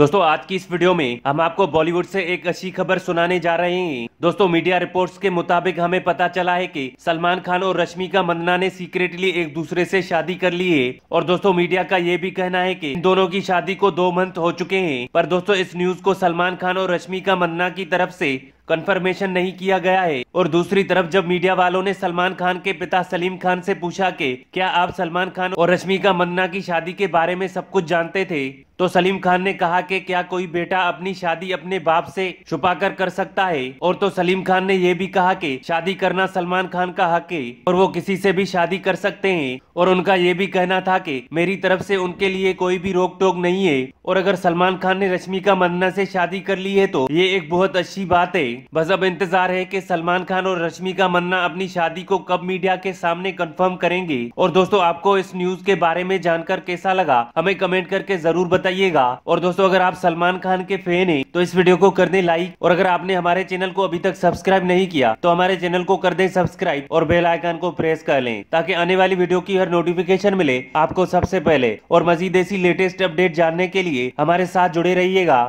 दोस्तों आज की इस वीडियो में हम आपको बॉलीवुड से एक अच्छी खबर सुनाने जा रहे हैं दोस्तों मीडिया रिपोर्ट्स के मुताबिक हमें पता चला है कि सलमान खान और रश्मि का मंदना ने सीक्रेटली एक दूसरे से शादी कर ली है और दोस्तों मीडिया का ये भी कहना है कि इन दोनों की शादी को दो मंथ हो चुके हैं पर दोस्तों इस न्यूज को सलमान खान और रश्मि का मंदना की तरफ ऐसी कंफर्मेशन नहीं किया गया है और दूसरी तरफ जब मीडिया वालों ने सलमान खान के पिता सलीम खान से पूछा कि क्या आप सलमान खान और रश्मिका मंदना की शादी के बारे में सब कुछ जानते थे तो सलीम खान ने कहा कि क्या कोई बेटा अपनी शादी अपने बाप से छुपाकर कर सकता है और तो सलीम खान ने यह भी कहा कि शादी करना सलमान खान का हक है और वो किसी से भी शादी कर सकते हैं और उनका ये भी कहना था कि मेरी तरफ से उनके लिए कोई भी रोक टोक नहीं है और अगर सलमान खान ने रश्मिका मंदना से शादी कर ली है तो ये एक बहुत अच्छी बात है बस अब इंतजार है कि सलमान खान और रश्मि का मन्ना अपनी शादी को कब मीडिया के सामने कंफर्म करेंगे और दोस्तों आपको इस न्यूज के बारे में जानकर कैसा लगा हमें कमेंट करके जरूर बताइएगा और दोस्तों अगर आप सलमान खान के फैन है तो इस वीडियो को कर दे लाइक और अगर आपने हमारे चैनल को अभी तक सब्सक्राइब नहीं किया तो हमारे चैनल को कर दे सब्सक्राइब और बेल आइकन को प्रेस कर लें ताकि आने वाली वीडियो की हर नोटिफिकेशन मिले आपको सबसे पहले और मजीद ऐसी लेटेस्ट अपडेट जानने के लिए हमारे साथ जुड़े रहिएगा